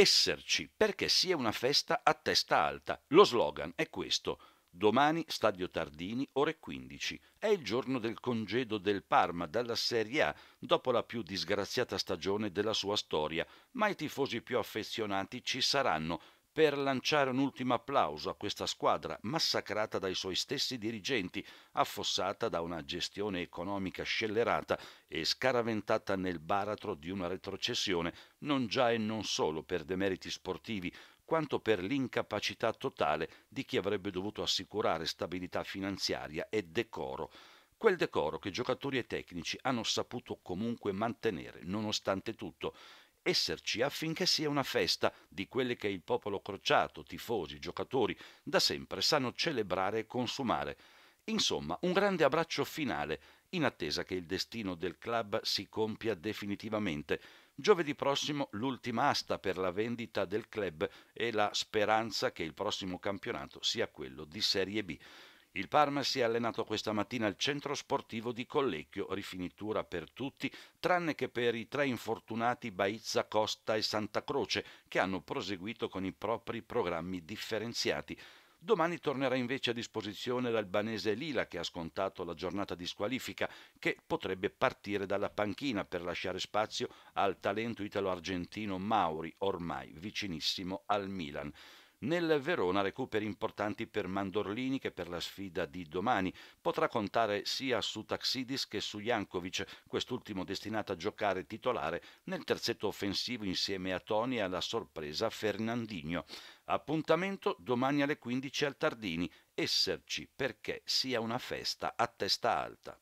esserci perché sia una festa a testa alta. Lo slogan è questo. Domani Stadio Tardini, ore 15. È il giorno del congedo del Parma dalla Serie A, dopo la più disgraziata stagione della sua storia, ma i tifosi più affezionati ci saranno per lanciare un ultimo applauso a questa squadra massacrata dai suoi stessi dirigenti, affossata da una gestione economica scellerata e scaraventata nel baratro di una retrocessione non già e non solo per demeriti sportivi, quanto per l'incapacità totale di chi avrebbe dovuto assicurare stabilità finanziaria e decoro. Quel decoro che giocatori e tecnici hanno saputo comunque mantenere, nonostante tutto, esserci affinché sia una festa di quelle che il popolo crociato, tifosi, giocatori da sempre sanno celebrare e consumare. Insomma, un grande abbraccio finale in attesa che il destino del club si compia definitivamente. Giovedì prossimo l'ultima asta per la vendita del club e la speranza che il prossimo campionato sia quello di Serie B. Il Parma si è allenato questa mattina al centro sportivo di Collecchio, rifinitura per tutti, tranne che per i tre infortunati Baizza, Costa e Santa Croce, che hanno proseguito con i propri programmi differenziati. Domani tornerà invece a disposizione l'albanese Lila che ha scontato la giornata di squalifica che potrebbe partire dalla panchina per lasciare spazio al talento italo-argentino Mauri, ormai vicinissimo al Milan. Nel Verona recuperi importanti per Mandorlini che per la sfida di domani potrà contare sia su Taxidis che su Jankovic, quest'ultimo destinato a giocare titolare nel terzetto offensivo insieme a Toni e alla sorpresa Fernandinho. Appuntamento domani alle 15 al Tardini. Esserci perché sia una festa a testa alta.